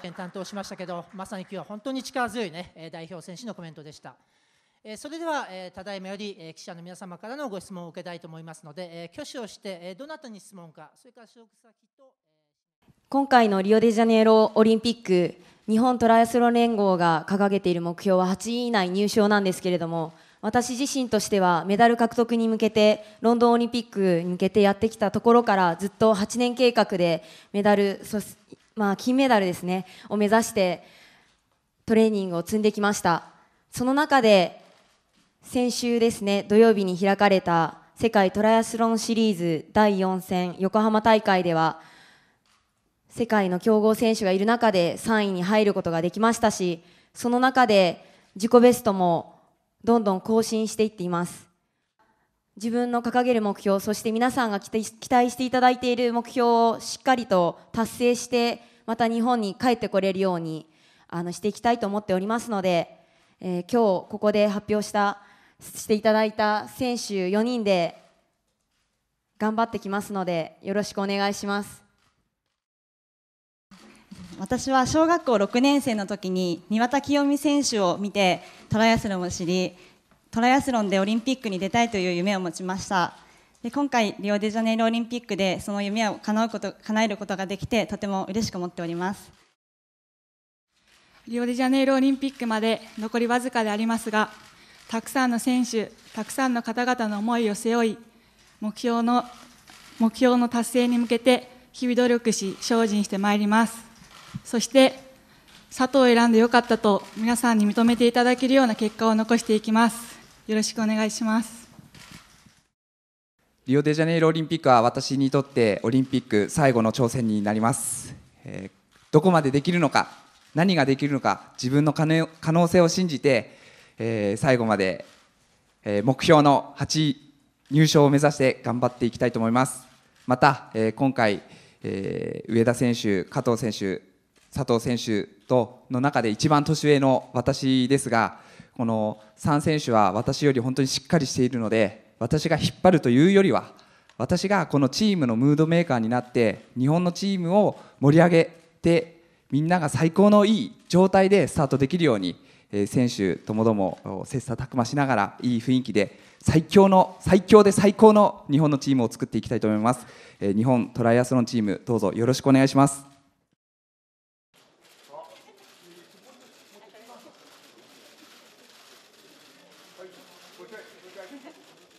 験担当しましたけどまさに今日は本当に力強い、ね、代表選手のコメントでした。それでは、ただいまより記者の皆様からのご質問を受けたいと思いますので、挙手をして、どなたに質問か、それから所属先と。今回のリオデジャネイロオリンピック、日本トライアスロン連合が掲げている目標は8位以内入賞なんですけれども、私自身としてはメダル獲得に向けて、ロンドンオリンピックに向けてやってきたところから、ずっと8年計画でメダル、まあ、金メダルですね、を目指してトレーニングを積んできました。その中で、先週ですね、土曜日に開かれた世界トライアスロンシリーズ第4戦横浜大会では、世界の強豪選手がいる中で3位に入ることができましたし、その中で自己ベストもどんどん更新していっています。自分の掲げる目標そして皆さんが期待していただいている目標をしっかりと達成してまた日本に帰ってこれるようにあのしていきたいと思っておりますので、えー、今日ここで発表したしていただいた選手4人で頑張ってきますのでよろしくお願いします私は小学校6年生の時に庭田清美選手を見てトライアスロンを知りトライアスロンでオリンピックに出たいという夢を持ちましたで今回リオデジャネイロオリンピックでその夢を叶うこと叶えることができてとても嬉しく思っておりますリオデジャネイロオリンピックまで残りわずかでありますがたくさんの選手たくさんの方々の思いを背負い目標の目標の達成に向けて日々努力し精進してまいりますそして佐藤を選んでよかったと皆さんに認めていただけるような結果を残していきますよろしくお願いしますリオデジャネイロオリンピックは私にとってオリンピック最後の挑戦になります、えー、どこまでできるのか何ができるのか自分の可能性を信じて、えー、最後まで、えー、目標の8位入賞を目指して頑張っていきたいと思いますまた、えー、今回、えー、上田選手加藤選手佐藤選手との中で一番年上の私ですがこの3選手は私より本当にしっかりしているので私が引っ張るというよりは私がこのチームのムードメーカーになって日本のチームを盛り上げてみんなが最高のいい状態でスタートできるように、え選手ともども切磋琢磨しながらいい雰囲気で最強の最強で最高の日本のチームを作っていきたいと思います、え日本トライアスロンチームどうぞよろしくお願いします We're good. We're good.